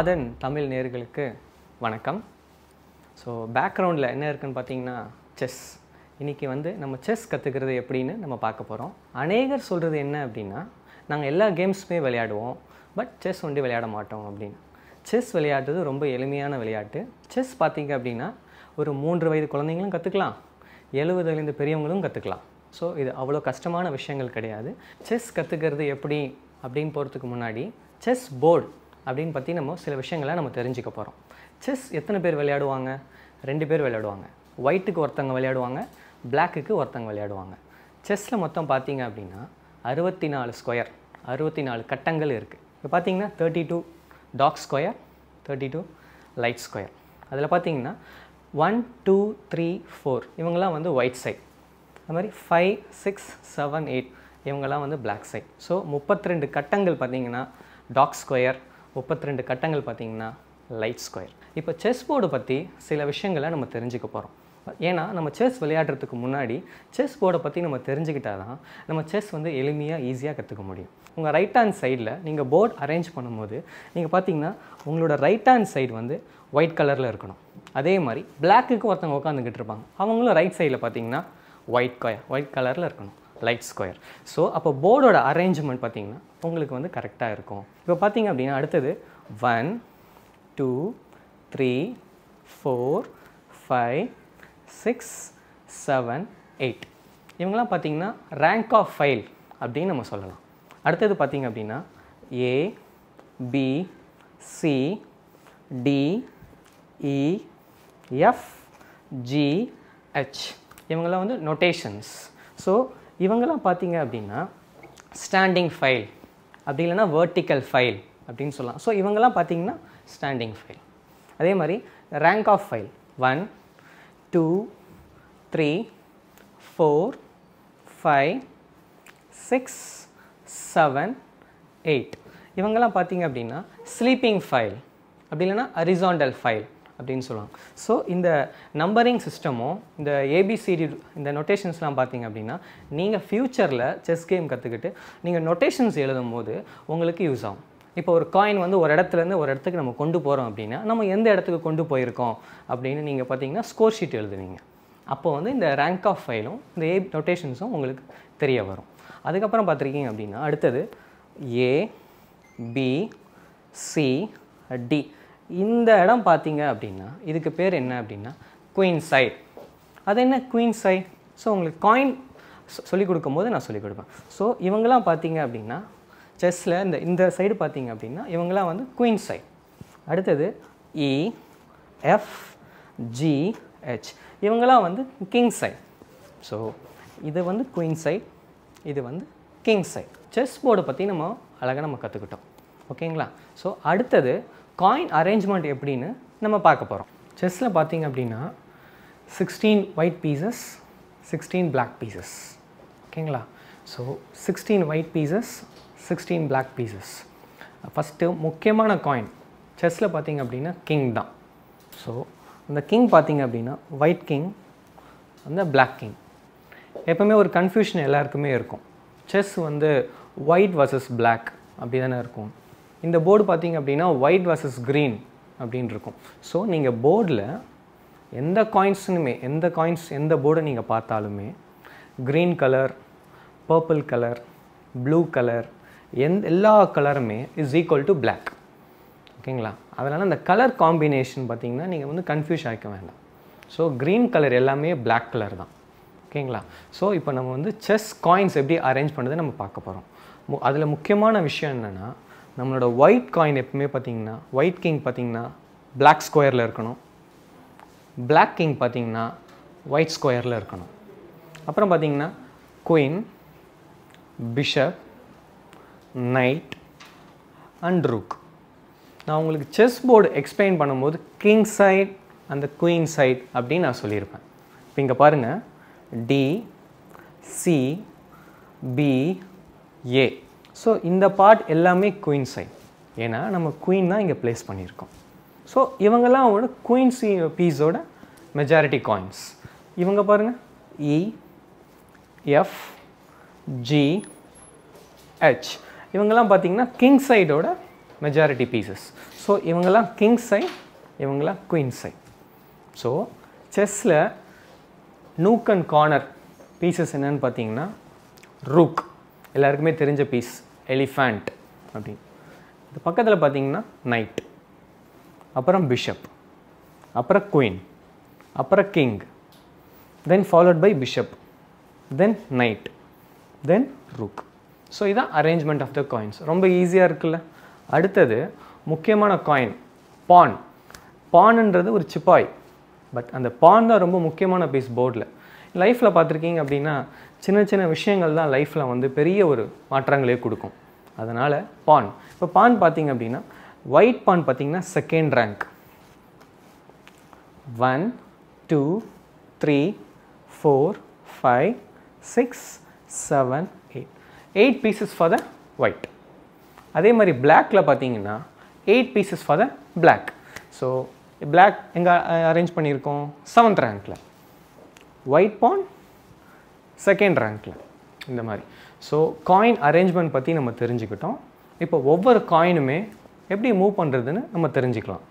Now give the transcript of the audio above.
ஆதன் தமிழ் நேர்களுக்கு வணக்கம் ஸோ பேக்ரவுண்டில் என்ன இருக்குன்னு பார்த்தீங்கன்னா செஸ் இன்றைக்கி வந்து நம்ம செஸ் கற்றுக்கிறது எப்படின்னு நம்ம பார்க்க போகிறோம் அநேகர் சொல்கிறது என்ன அப்படின்னா நாங்கள் எல்லா கேம்ஸுமே விளையாடுவோம் பட் செஸ் ஒன்றி விளையாட மாட்டோம் அப்படின்னு செஸ் விளையாடுறது ரொம்ப எளிமையான விளையாட்டு செஸ் பார்த்திங்க அப்படின்னா ஒரு மூன்று வயது குழந்தைங்களும் கற்றுக்கலாம் எழுபது வயது பெரியவங்களும் கற்றுக்கலாம் ஸோ இது அவ்வளோ கஷ்டமான விஷயங்கள் கிடையாது செஸ் கற்றுக்கிறது எப்படி அப்படின்னு போகிறதுக்கு முன்னாடி செஸ் போர்டு அப்படின்னு பற்றி நம்ம சில விஷயங்களை நம்ம தெரிஞ்சுக்க போகிறோம் செஸ் எத்தனை பேர் விளையாடுவாங்க ரெண்டு பேர் விளையாடுவாங்க ஒயிட்டுக்கு ஒருத்தங்க விளையாடுவாங்க பிளாக்குக்கு ஒருத்தங்க விளையாடுவாங்க செஸ்ஸில் மொத்தம் பார்த்தீங்க அப்படின்னா அறுபத்தி நாலு ஸ்கொயர் அறுபத்தி நாலு கட்டங்கள் இருக்குது இப்போ பார்த்தீங்கன்னா thirty two dark square thirty two light square அதில் பார்த்தீங்கன்னா ஒன் டூ த்ரீ ஃபோர் இவங்கெல்லாம் வந்து ஒயிட் சைட் அது மாதிரி ஃபைவ் சிக்ஸ் செவன் எயிட் இவங்கெல்லாம் வந்து பிளாக் சைட் ஸோ முப்பத்தி ரெண்டு கட்டங்கள் பார்த்தீங்கன்னா டாக் ஸ்கொயர் முப்பத்தி ரெண்டு கட்டங்கள் பார்த்தீங்கன்னா லைட் ஸ்கொயர் இப்போ செஸ் போர்டு பற்றி சில விஷயங்களை நம்ம தெரிஞ்சுக்க போகிறோம் ஏன்னா நம்ம செஸ் விளையாடுறதுக்கு முன்னாடி செஸ் போர்டை பற்றி நம்ம தெரிஞ்சுக்கிட்டா தான் நம்ம செஸ் வந்து எளிமையாக ஈஸியாக கற்றுக்க முடியும் உங்கள் ரைட் ஹேண்ட் சைடில் நீங்கள் போர்டு அரேஞ்ச் பண்ணும்போது நீங்கள் பார்த்தீங்கன்னா உங்களோட ரைட் ஹேண்ட் சைடு வந்து ஒயிட் கலரில் இருக்கணும் அதே மாதிரி பிளாக்குக்கு ஒருத்தவங்க உட்காந்துக்கிட்டு இருப்பாங்க அவங்களும் ரைட் சைடில் பார்த்தீங்கன்னா ஒயிட் கொயர் ஒயிட் கலரில் இருக்கணும் லைட் ஸ்கொயர் ஸோ அப்போ போர்டோட அரேஞ்ச்மெண்ட் பார்த்தீங்கன்னா உங்களுக்கு வந்து கரெக்டாக இருக்கும் இப்போ பார்த்தீங்க அப்படின்னா அடுத்தது one two three four five six seven eight இவங்கெல்லாம் பார்த்திங்கன்னா ரேங்க் ஆஃப் ஃபைல் அப்படின்னு நம்ம சொல்லலாம் அடுத்தது பார்த்திங்க அப்படின்னா A B C D E F G H இவங்கெல்லாம் வந்து நொட்டேஷன்ஸ் ஸோ இவங்கெல்லாம் பார்த்தீங்க அப்படின்னா ஸ்டாண்டிங் ஃபைல் அப்படி இல்லைன்னா வேர்டிக்கல் ஃபைல் அப்படின்னு சொல்லலாம் ஸோ இவங்கெல்லாம் பார்த்தீங்கன்னா ஸ்டாண்டிங் ஃபைல் அதே மாதிரி rank of file one two three four five six seven eight இவங்கெல்லாம் பார்த்தீங்க அப்படின்னா ஸ்லீப்பிங் ஃபைல் அப்படி இல்லைன்னா அரிசாண்டல் ஃபைல் அப்படின்னு சொல்லுவாங்க ஸோ இந்த நம்பரிங் சிஸ்டமும் இந்த ஏபிசிடி இந்த நொட்டேஷன்ஸ்லாம் பார்த்தீங்க அப்படின்னா நீங்கள் ஃப்யூச்சரில் செஸ் கேம் கற்றுக்கிட்டு நீங்கள் நொட்டேஷன்ஸ் எழுதும் போது உங்களுக்கு யூஸ் ஆகும் இப்போ ஒரு காயின் வந்து ஒரு இடத்துலேருந்து ஒரு இடத்துக்கு நம்ம கொண்டு போகிறோம் அப்படின்னா நம்ம எந்த இடத்துக்கு கொண்டு போயிருக்கோம் அப்படின்னு நீங்கள் பார்த்தீங்கன்னா ஸ்கோர் ஷீட் எழுதுவீங்க அப்போ வந்து இந்த ரேங்க் ஆஃப் ஃபைலும் இந்த ஏ நொட்டேஷன்ஸும் உங்களுக்கு தெரிய வரும் அதுக்கப்புறம் பார்த்துருக்கீங்க அப்படின்னா அடுத்தது ஏ பி சி டி இந்த இடம் பார்த்தீங்க அப்படின்னா இதுக்கு பேர் என்ன அப்படின்னா குயின் சை அது என்ன குயின் சை ஸோ உங்களுக்கு காயின் சொல்லிக் கொடுக்கும்போது நான் சொல்லிக் கொடுப்பேன் ஸோ இவங்கெல்லாம் பார்த்தீங்க அப்படின்னா செஸ்ஸில் இந்த இந்த சைடு பார்த்தீங்க அப்படின்னா இவங்கெல்லாம் வந்து குயின் சை அடுத்தது இ எஃப் ஜிஹெச் இவங்கெல்லாம் வந்து கிங் சை ஸோ இது வந்து குயின் சை இது வந்து கிங் சை செஸ் போர்டை பற்றி நம்ம அழகாக நம்ம கற்றுக்கிட்டோம் ஓகேங்களா ஸோ அடுத்தது காயின் அரேஞ்ச்மெண்ட் எப்படின்னு நம்ம பார்க்க போகிறோம் செஸ்ஸில் பார்த்திங்க அப்படின்னா sixteen white pieces sixteen black pieces ஓகேங்களா so sixteen white pieces sixteen black pieces first முக்கியமான காயின் செஸ்ஸில் பார்த்திங்க அப்படின்னா கிங் தான் ஸோ அந்த கிங் பார்த்திங்க அப்படின்னா ஒயிட் கிங் அந்த பிளாக் கிங் எப்போவுமே ஒரு கன்ஃபியூஷன் எல்லாருக்குமே இருக்கும் செஸ் வந்து ஒயிட் வர்சஸ் பிளாக் அப்படி தானே இருக்கும் இந்த போர்டு பார்த்தீங்க அப்படின்னா ஒயிட் வர்சஸ் க்ரீன் அப்படின்னு இருக்கும் ஸோ நீங்கள் போர்டில் எந்த காயின்ஸுமே எந்த காயின்ஸ் எந்த போர்டை நீங்கள் பார்த்தாலுமே green colour purple colour blue colour எந்த எல்லா கலருமே இஸ் ஈக்குவல் டு பிளாக் ஓகேங்களா அதனால் அந்த கலர் காம்பினேஷன் பார்த்தீங்கன்னா நீங்கள் வந்து கன்ஃபியூஸ் ஆகிக்க வேண்டாம் ஸோ க்ரீன் கலர் எல்லாமே பிளாக் கலர் தான் ஓகேங்களா ஸோ இப்போ நம்ம வந்து செஸ் காயின்ஸ் எப்படி அரேஞ்ச் பண்ணுறது நம்ம பார்க்க போகிறோம் அதில் முக்கியமான விஷயம் என்னென்னா நம்மளோட ஒயிட் காயின் எப்பவுமே பார்த்தீங்கன்னா ஒயிட் கிங் பார்த்தீங்கன்னா பிளாக் ஸ்கொயரில் இருக்கணும் பிளாக் கிங் பார்த்தீங்கன்னா ஒயிட் ஸ்கொயரில் இருக்கணும் அப்புறம் பார்த்தீங்கன்னா queen bishop knight and rook நான் உங்களுக்கு செஸ் போர்டு எக்ஸ்பிளைன் பண்ணும்போது கிங் சைட் அந்த குயின் சைட் அப்படின்னு நான் சொல்லியிருப்பேன் இப்போ இங்கே பாருங்கள் D C B A so இந்த பார்ட் எல்லாமே குயின் சைன் ஏன்னா நம்ம குயின் தான் இங்கே ப்ளேஸ் பண்ணியிருக்கோம் ஸோ இவங்கெல்லாம் அவங்களோட குயின் சி பீஸோட மெஜாரிட்டி காயின்ஸ் இவங்க பாருங்கள் E e, F G H இவங்கெல்லாம் பார்த்திங்கன்னா கிங் சைடோட மெஜாரிட்டி பீசஸ் ஸோ இவங்கெல்லாம் கிங் சைட் இவங்கெல்லாம் குயின் சைட் ஸோ செஸ்ஸில் நூக் அண்ட் கார்னர் பீசஸ் என்னென்னு பார்த்தீங்கன்னா ரூக் எல்லாருக்குமே தெரிஞ்ச பீஸ் எலிஃபேண்ட் அப்படின்னு இது பக்கத்தில் பார்த்தீங்கன்னா நைட் அப்புறம் பிஷப் அப்புறம் குயின் அப்புறம் king then followed by bishop then knight then rook so இதுதான் அரேஞ்ச்மெண்ட் ஆஃப் த காயின்ஸ் ரொம்ப ஈஸியாக இருக்குல்ல அடுத்தது முக்கியமான காயின் பான் பான்ன்றது ஒரு சிப்பாய் பட் அந்த பான் தான் ரொம்ப முக்கியமான பீஸ் போர்டில் லைஃப்பில் பார்த்துருக்கீங்க அப்படின்னா சின்ன சின்ன விஷயங்கள் தான் லைஃப்பில் வந்து பெரிய ஒரு மாற்றங்களே கொடுக்கும் அதனால் பான் இப்போ பான் பார்த்திங்க அப்படின்னா ஒயிட் பான் பார்த்திங்கன்னா second rank one two three four five six seven eight eight pieces for the white அதே மாதிரி பிளாக்கில் பார்த்தீங்கன்னா eight pieces for the black so black எங்கே அரேஞ்ச் பண்ணியிருக்கோம் செவன்த் ரேங்கில் ஒயிட் பான் செகண்ட் ரேங்க்கில் இந்த மாதிரி ஸோ காயின் அரேஞ்ச்மெண்ட் பற்றி நம்ம தெரிஞ்சுக்கிட்டோம் இப்போ ஒவ்வொரு காயினுமே எப்படி மூவ் பண்ணுறதுன்னு நம்ம தெரிஞ்சுக்கலாம்